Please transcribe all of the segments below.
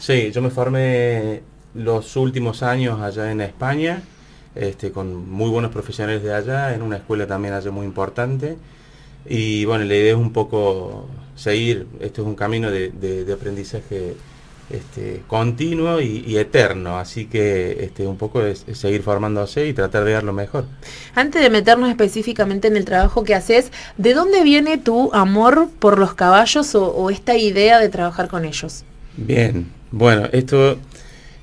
Sí, yo me formé los últimos años allá en España, este, con muy buenos profesionales de allá, en una escuela también allá muy importante. Y bueno, la idea es un poco seguir, esto es un camino de, de, aprendizaje este, continuo y, eterno, así que este, un poco es, seguir formándose y tratar de dar lo mejor. Antes de meternos específicamente en el trabajo que haces, ¿de dónde viene tu amor por los caballos o esta idea de trabajar con ellos? Bien, bueno, esto,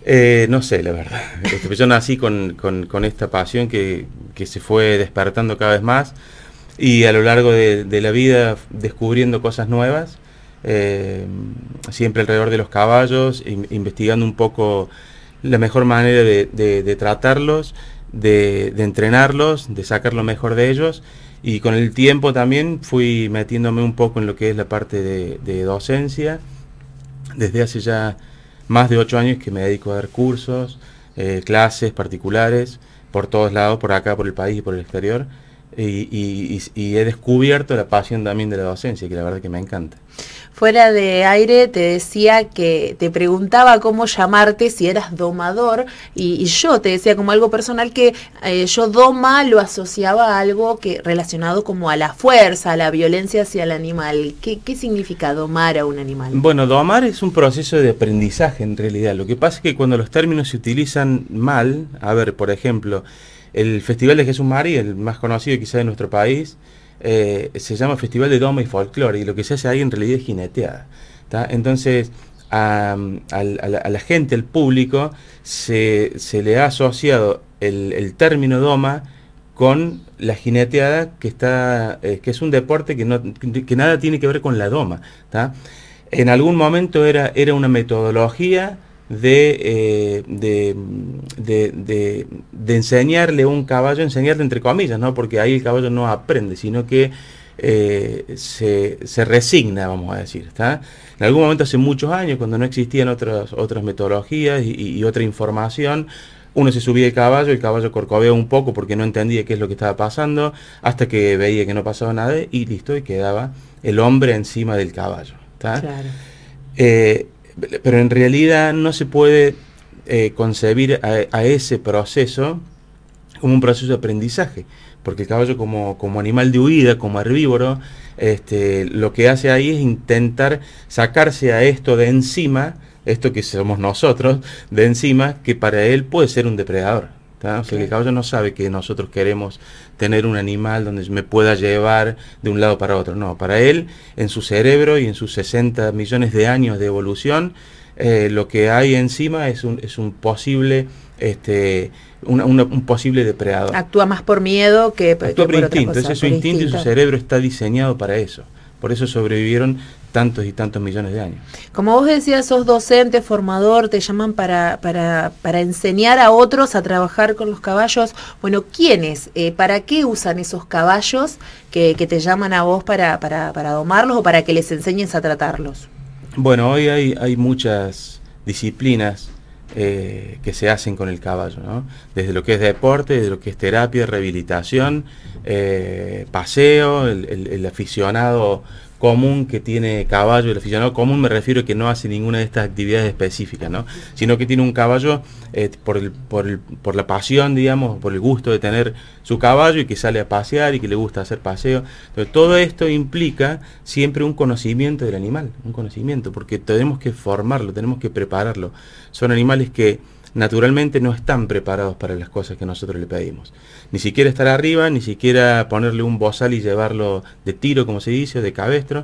eh, no sé, la verdad. Este, yo nací con, esta pasión que, se fue despertando cada vez más y a lo largo de, la vida descubriendo cosas nuevas, eh, siempre alrededor de los caballos, investigando un poco la mejor manera de, tratarlos, de, entrenarlos, de sacar lo mejor de ellos. Y con el tiempo también fui metiéndome un poco en lo que es la parte de docencia. Desde hace ya más de ocho años que me dedico a dar cursos, eh, clases particulares, por todos lados, por acá, por el país y por el exterior. Y, y, he descubierto la pasión también de la docencia, que la verdad que me encanta. Fuera de aire te decía que te preguntaba cómo llamarte si eras domador y, yo te decía como algo personal que eh, yo doma lo asociaba a algo que relacionado como a la fuerza, a la violencia hacia el animal. ¿Qué, ¿Qué significa domar a un animal? Bueno, domar es un proceso de aprendizaje en realidad. Lo que pasa es que cuando los términos se utilizan mal, a ver, por ejemplo, el Festival de Jesús María, el más conocido quizá de nuestro país, eh, se llama Festival de Doma y Folklore y lo que se hace ahí en realidad es jineteada. Entonces, a, la, gente, al público, se, le ha asociado el, término Doma con la jineteada, que, está, eh, que es un deporte que, no, nada tiene que ver con la Doma. En algún momento era, era una metodología de, enseñarle eh, de, enseñarle un caballo, enseñarle entre comillas, ¿no? porque ahí el caballo no aprende, sino que eh, se, resigna, vamos a decir. ¿está? En algún momento, hace muchos años, cuando no existían otras, otras metodologías y, otra información, uno se subía el caballo, el caballo corcoveaba un poco porque no entendía qué es lo que estaba pasando, hasta que veía que no pasaba nada y listo, y quedaba el hombre encima del caballo. ¿está? Eh, pero en realidad no se puede eh, concebir a, ese proceso como un proceso de aprendizaje, porque el caballo como, como animal de huida, como herbívoro, este, lo que hace ahí es intentar sacarse a esto de encima, esto que somos nosotros, de encima, que para él puede ser un depredador el caballo no sabe que nosotros queremos tener un animal donde me pueda llevar de un lado para otro. No, para él, en su cerebro y en sus 60 millones de años de evolución, eh, lo que hay encima es un, es un posible este un posible depredador. Actúa más por miedo que, Actúa por, instinto. Entonces su instinto y su cerebro está diseñado para eso. Por eso sobrevivieron tantos y tantos millones de años. Como vos decías, sos docente, formador, te llaman para, para, para enseñar a otros a trabajar con los caballos. Bueno, ¿quiénes? Eh, ¿Para qué usan esos caballos que, te llaman a vos para, para, para, domarlos o para que les enseñes a tratarlos? Bueno, hoy hay, hay muchas disciplinas eh, que se hacen con el caballo, ¿no? desde lo que es deporte, desde lo que es terapia, rehabilitación, eh, paseo, el aficionado común que tiene caballo, el aficionado común me refiero que no hace ninguna de estas actividades específicas, ¿no? sino que tiene un caballo eh, por, por, por, la pasión, digamos, por el gusto de tener su caballo y que sale a pasear y que le gusta hacer paseo. Entonces, todo esto implica siempre un conocimiento del animal, un conocimiento, porque tenemos que formarlo, tenemos que prepararlo. Son animales que naturalmente no están preparados para las cosas que nosotros le pedimos. Ni siquiera estar arriba, ni siquiera ponerle un bozal y llevarlo de tiro, como se dice, de cabestro,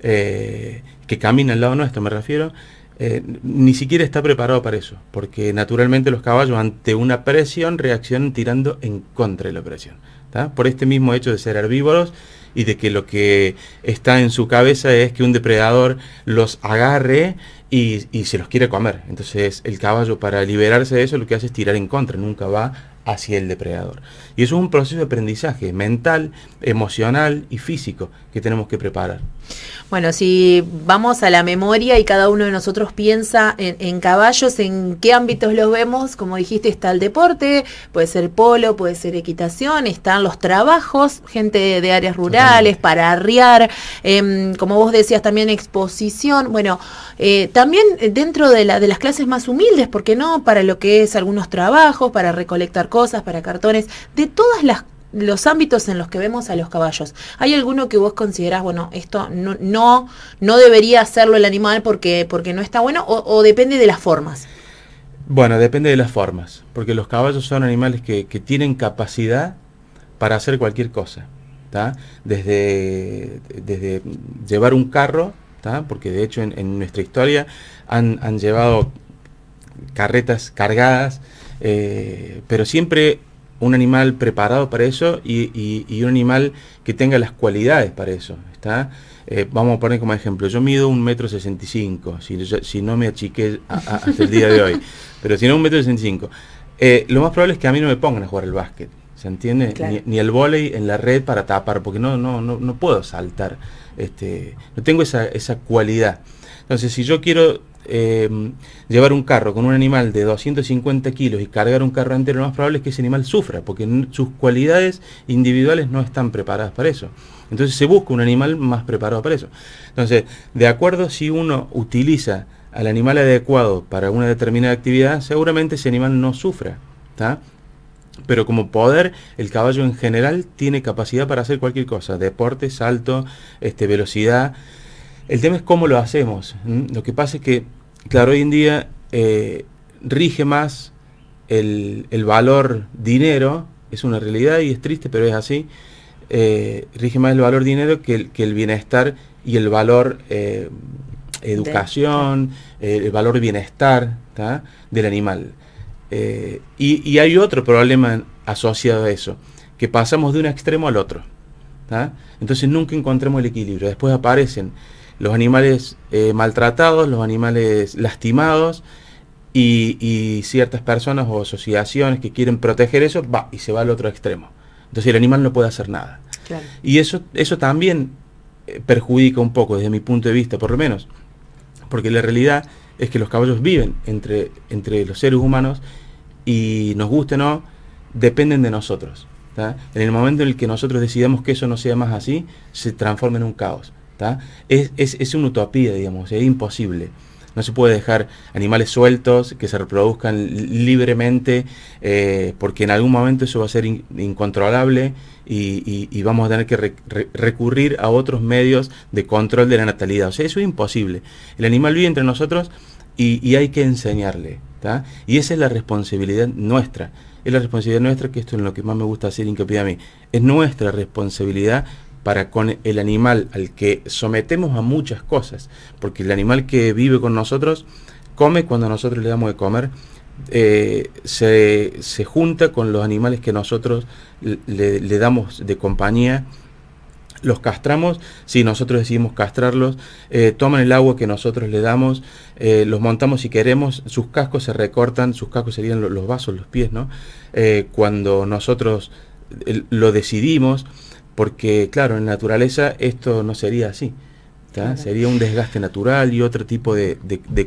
eh, que camina al lado nuestro, me refiero. Eh, ni siquiera está preparado para eso, porque naturalmente los caballos ante una presión reaccionan tirando en contra de la presión. Por este mismo hecho de ser herbívoros, y de que lo que está en su cabeza es que un depredador los agarre y, se los quiere comer. Entonces el caballo para liberarse de eso lo que hace es tirar en contra, nunca va hacia el depredador. Y eso es un proceso de aprendizaje mental, emocional y físico que tenemos que preparar. Bueno, si vamos a la memoria y cada uno de nosotros piensa en, caballos, en qué ámbitos los vemos, como dijiste, está el deporte, puede ser polo, puede ser equitación, están los trabajos, gente de, áreas rurales, para arriar, em, como vos decías también exposición, bueno, eh, también dentro de, la, de las clases más humildes, ¿por qué no? Para lo que es algunos trabajos, para recolectar cosas, para cartones, de todas las los ámbitos en los que vemos a los caballos. ¿Hay alguno que vos considerás, bueno, esto no, no, debería hacerlo el animal porque, porque no está bueno o, depende de las formas? Bueno, depende de las formas, porque los caballos son animales que, tienen capacidad para hacer cualquier cosa. Desde, desde llevar un carro, porque de hecho en, nuestra historia han, llevado carretas cargadas, eh, pero siempre un animal preparado para eso y, un animal que tenga las cualidades para eso. ¿está? Eh, vamos a poner como ejemplo, yo mido un metro sesenta y cinco, si no me achiqué hasta el día de hoy, pero si no un metro sesenta y cinco, eh, lo más probable es que a mí no me pongan a jugar el básquet, ¿se entiende? Ni, el volei en la red para tapar, porque no, no, no, no puedo saltar, este, no tengo esa, esa cualidad. Entonces, si yo quiero Em, llevar un carro con un animal de 250 kilos y cargar un carro entero, lo más probable es que ese animal sufra, porque sus cualidades individuales no están preparadas para eso. Entonces se busca un animal más preparado para eso. Entonces, de acuerdo si uno utiliza al animal adecuado para una determinada actividad, seguramente ese animal no sufra. Pero como poder, el caballo en general tiene capacidad para hacer cualquier cosa, deporte, salto, este, velocidad. El tema es cómo lo hacemos. Mm, lo que pasa es que, claro, hoy en día eh, rige más el, valor dinero, es una realidad y es triste, pero es así, eh, rige más el valor dinero que el, el bienestar y el valor eh, educación, el valor bienestar del animal. Y, hay otro problema asociado a eso, que pasamos de un extremo al otro. Entonces nunca encontramos el equilibrio, después aparecen los animales eh, maltratados, los animales lastimados y, ciertas personas o asociaciones que quieren proteger eso, va y se va al otro extremo. Entonces el animal no puede hacer nada. Y eso, eso también eh, perjudica un poco desde mi punto de vista, por lo menos, porque la realidad es que los caballos viven entre, entre los seres humanos y nos guste o no, dependen de nosotros. En el momento en el que nosotros decidamos que eso no sea más así, se transforma en un caos. Es, una utopía, digamos, es imposible. No se puede dejar animales sueltos que se reproduzcan libremente, eh, porque en algún momento eso va a ser incontrolable y, vamos a tener que recurrir a otros medios de control de la natalidad. O sea, eso es imposible. El animal vive entre nosotros y, hay que enseñarle. Y esa es la responsabilidad nuestra. Es la responsabilidad nuestra, que esto es lo que más me gusta hacer hincapié a mí. Es nuestra responsabilidad para con el animal al que sometemos a muchas cosas, porque el animal que vive con nosotros come cuando nosotros le damos de comer, eh, se, se, junta con los animales que nosotros le, damos de compañía, los castramos, si nosotros decidimos castrarlos, eh, toman el agua que nosotros le damos, eh, los montamos si queremos, sus cascos se recortan, sus cascos serían los, vasos, los pies, ¿no? cuando nosotros lo decidimos, porque, claro, en naturaleza esto no sería así. Sería un desgaste natural y otro tipo de,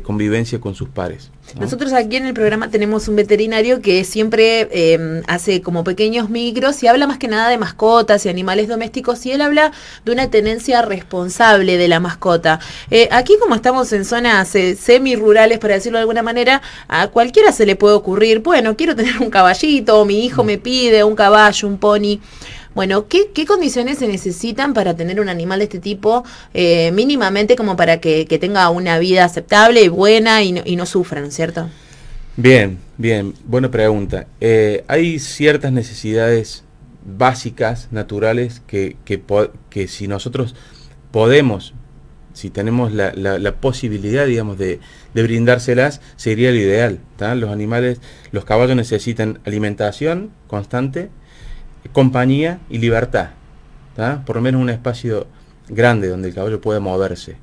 convivencia con sus pares. Nosotros aquí en el programa tenemos un veterinario que siempre em, hace como pequeños micros y habla más que nada de mascotas y animales domésticos y él habla de una tenencia responsable de la mascota. Eh, aquí como estamos en zonas eh, semi-rurales, para decirlo de alguna manera, a cualquiera se le puede ocurrir, bueno, quiero tener un caballito, mi hijo mm. me pide un caballo, un pony. Bueno, ¿qué, condiciones se necesitan para tener un animal de este tipo eh, mínimamente como para que, tenga una vida aceptable y buena y no, y sufra, cierto? Bien, bien, buena pregunta. Eh, hay ciertas necesidades básicas, naturales, que, que, si nosotros podemos si tenemos la, posibilidad, digamos, de, brindárselas, sería lo ideal. Los animales, los caballos necesitan alimentación constante, compañía y libertad. Por lo menos un espacio grande donde el caballo pueda moverse.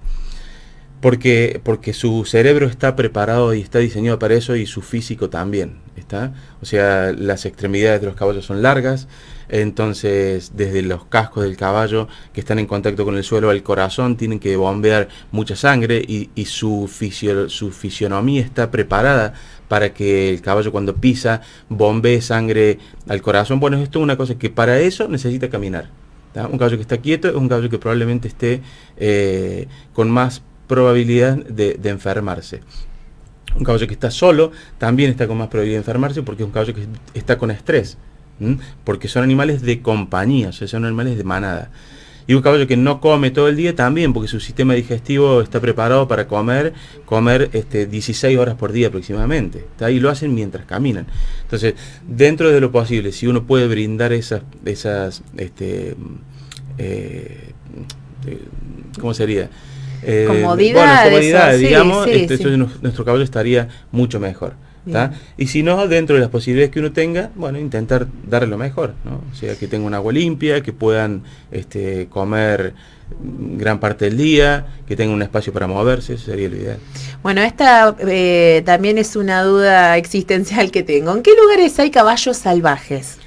Porque, porque su cerebro está preparado y está diseñado para eso y su físico también. ¿está? O sea, las extremidades de los caballos son largas, entonces, desde los cascos del caballo que están en contacto con el suelo al corazón, tienen que bombear mucha sangre y, su, fisionomía está preparada para que el caballo cuando pisa bombee sangre al corazón. Bueno, esto es una cosa que para eso necesita caminar. Un caballo que está quieto es un caballo que probablemente esté eh, con más probabilidad de, de enfermarse. Un caballo que está solo también está con más probabilidad de enfermarse porque es un caballo que está con estrés porque son animales de compañía, o son animales de manada. Y un caballo que no come todo el día también, porque su sistema digestivo está preparado para comer, comer este, 16 horas por día aproximadamente. Y lo hacen mientras caminan. Entonces, dentro de lo posible, si uno puede brindar esas, esas este, eh, ¿cómo sería? Eh, digamos, este, nuestro caballo estaría mucho mejor. Y si no, dentro de las posibilidades que uno tenga, bueno, intentar darle lo mejor, ¿no? O sea, que tenga un agua limpia, que puedan este, comer gran parte del día, que tenga un espacio para moverse, eso sería lo ideal. Bueno, esta eh, también es una duda existencial que tengo. ¿En qué lugares hay caballos salvajes?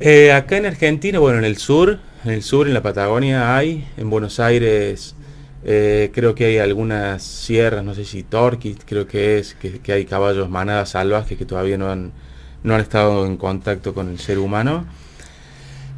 Eh, acá en Argentina, bueno, en el sur, en el sur, en la Patagonia hay, en Buenos Aires eh, creo que hay algunas sierras, no sé si Torquist, creo que es, que, hay caballos manadas salvajes que todavía no han estado en contacto con el ser humano.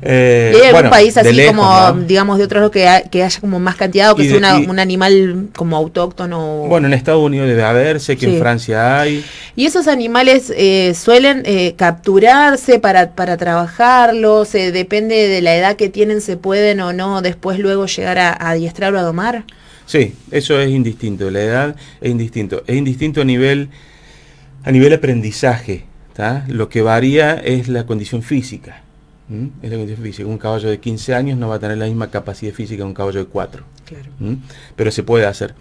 Eh, país así como, digamos, de otros que, que haya como más cantidad o que sea un animal como autóctono? Bueno, en Estados Unidos debe haberse, que en Francia hay. ¿Y esos animales eh, suelen eh, capturarse para, para trabajarlos? ¿Depende de la edad que tienen, se pueden o no después luego llegar a, adiestrarlo o a domar? Sí, eso es indistinto, la edad es indistinto. Es indistinto a nivel, a nivel aprendizaje, lo que varía es la condición física. ¿Mm? Es Un caballo de 15 años no va a tener la misma capacidad física que un caballo de 4. Claro. ¿Mm? Pero se puede hacer.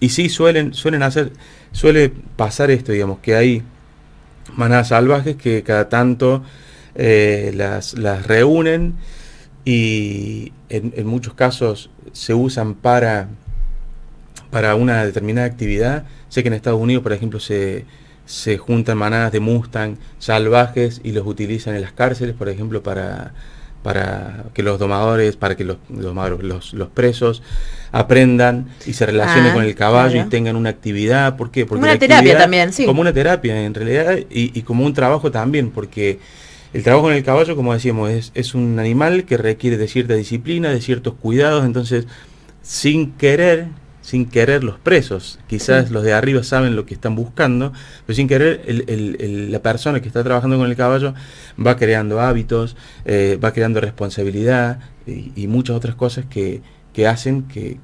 Y sí, suelen, suelen hacer, suele pasar esto, digamos, que hay manadas salvajes que cada tanto eh, las, reúnen y en, muchos casos se usan para, para una determinada actividad. Sé que en Estados Unidos, por ejemplo, se, se juntan manadas de Mustang salvajes y los utilizan en las cárceles, por ejemplo, para, para que los domadores, para que los, los, presos aprendan y se relacionen ah, con el caballo y tengan una actividad. ¿Por qué? Porque como una terapia también, sí. Como una terapia en realidad y, como un trabajo también, porque el trabajo en el caballo, como decíamos, es, es un animal que requiere de cierta disciplina, de ciertos cuidados, entonces sin querer sin querer los presos. Quizás mm. los de arriba saben lo que están buscando, pero sin querer la persona que está trabajando con el caballo va creando hábitos, eh, va creando responsabilidad y, muchas otras cosas que, hacen que,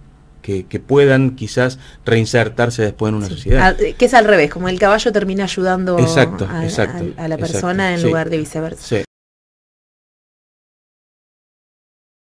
puedan quizás reinsertarse después en una sociedad. que es al revés, como el caballo termina ayudando a, la persona en lugar de viceversa.